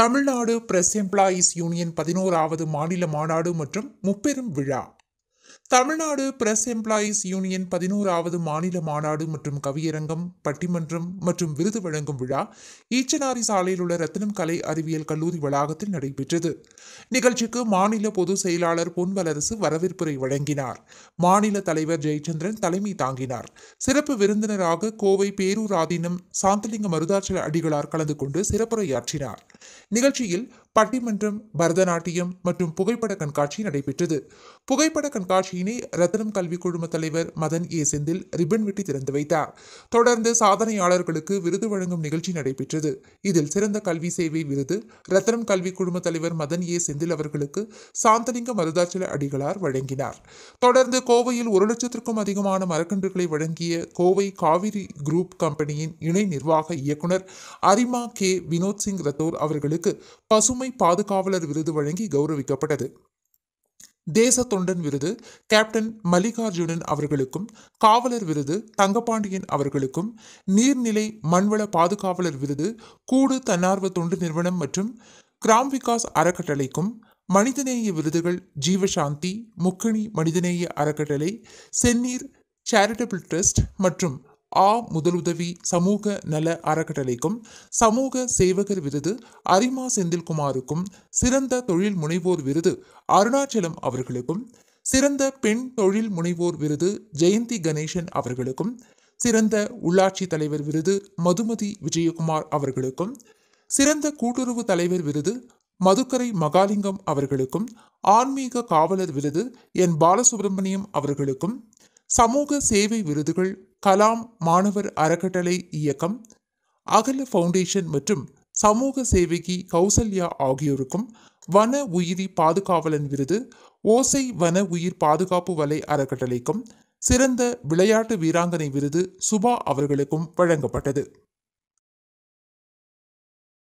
Tamil Nadu press employees union பதினோராவது மாநில மாநாடு மற்றும் முப்பெரும் விழா தமிழ்நாடு பிரஸ் எம்ப்ளாயீஸ் யூனியன் பதினோராவது மாநில மாநாடு மற்றும் கவியரங்கம் பட்டிமன்றம் மற்றும் விருது வழங்கும் விழா ஈச்சனாரி சாலையில் உள்ள ரத்தினம் கலை அறிவியல் கல்லூரி வளாகத்தில் நடைபெற்றது நிகழ்ச்சிக்கு மாநில பொதுச் செயலாளர் பொன்வலரசு வரவேற்புரை வழங்கினார் மாநில தலைவர் ஜெயச்சந்திரன் தலைமை தாங்கினார் சிறப்பு விருந்தினராக கோவை பேரூராதீனம் சாந்தலிங்க மருதாச்சல அடிகளார் கலந்து கொண்டு சிறப்புரையாற்றினார் நிகழ்ச்சியில் பட்டிமன்றம் பரதநாட்டியம் மற்றும் புகைப்பட கண்காட்சி நடைபெற்றது புகைப்பட கண்காட்சியினை ரத்தனம் கல்வி குழும தலைவர் மதன் ஏ செந்தில் ரிப்பன் வெட்டி திறந்து வைத்தார் தொடர்ந்து சாதனையாளர்களுக்கு விருது வழங்கும் நிகழ்ச்சி நடைபெற்றது இதில் சிறந்த கல்வி சேவை விருது ரத்தனம் கல்வி குழும தலைவர் மதன் ஏ செந்தில் அவர்களுக்கு சாந்தலிங்க மருதாச்சல அடிகளார் வழங்கினார் தொடர்ந்து கோவையில் ஒரு லட்சத்திற்கும் அதிகமான மரக்கன்றுகளை வழங்கிய கோவை காவிரி குரூப் கம்பெனியின் இணை நிர்வாக இயக்குநர் அரிமா கே வினோத் சிங் ரத்தோர் அவர்களுக்கு பசுமை பாதுகாவலர் விருது வழங்கி கௌரவிக்கப்பட்டது தேச தொண்டன் விருது கேப்டன் மல்லிகார்ஜுனன் அவர்களுக்கும் காவலர் விருது தங்கபாண்டியன் அவர்களுக்கும் நீர்நிலை மண்வள பாதுகாவலர் விருது கூடு தன்னார்வ தொண்டு நிறுவனம் மற்றும் கிராம் விகாஸ் அறக்கட்டளைக்கும் மனிதநேய விருதுகள் ஜீவசாந்தி முக்கணி மனிதநேய அறக்கட்டளை செந்நீர் சேரிட்டபிள் ட்ரஸ்ட் மற்றும் ஆ முதலுதவி சமூக நல அறக்கட்டளைக்கும் சமூக சேவகர் விருது அரிமா செந்தில்குமாருக்கும் சிறந்த தொழில் முனைவோர் விருது அருணாச்சலம் அவர்களுக்கும் சிறந்த பெண் தொழில் முனைவோர் விருது ஜெயந்தி கணேசன் அவர்களுக்கும் சிறந்த உள்ளாட்சி தலைவர் விருது மதுமதி விஜயகுமார் அவர்களுக்கும் சிறந்த கூட்டுறவு தலைவர் விருது மதுக்கரை மகாலிங்கம் அவர்களுக்கும் ஆன்மீக காவலர் விருது என் பாலசுப்ரமணியம் அவர்களுக்கும் சமூக சேவை விருதுகள் கலாம் மாணவர் அறக்கட்டளை இயக்கம் அகல ஃபவுண்டேஷன் மற்றும் சமூக சேவகி கௌசல்யா ஆகியோருக்கும் வன உயிரி பாதுகாவலன் விருது ஓசை வன உயிர் பாதுகாப்பு வலை அறக்கட்டளைக்கும் சிறந்த விளையாட்டு வீராங்கனை விருது சுபா அவர்களுக்கும் வழங்கப்பட்டது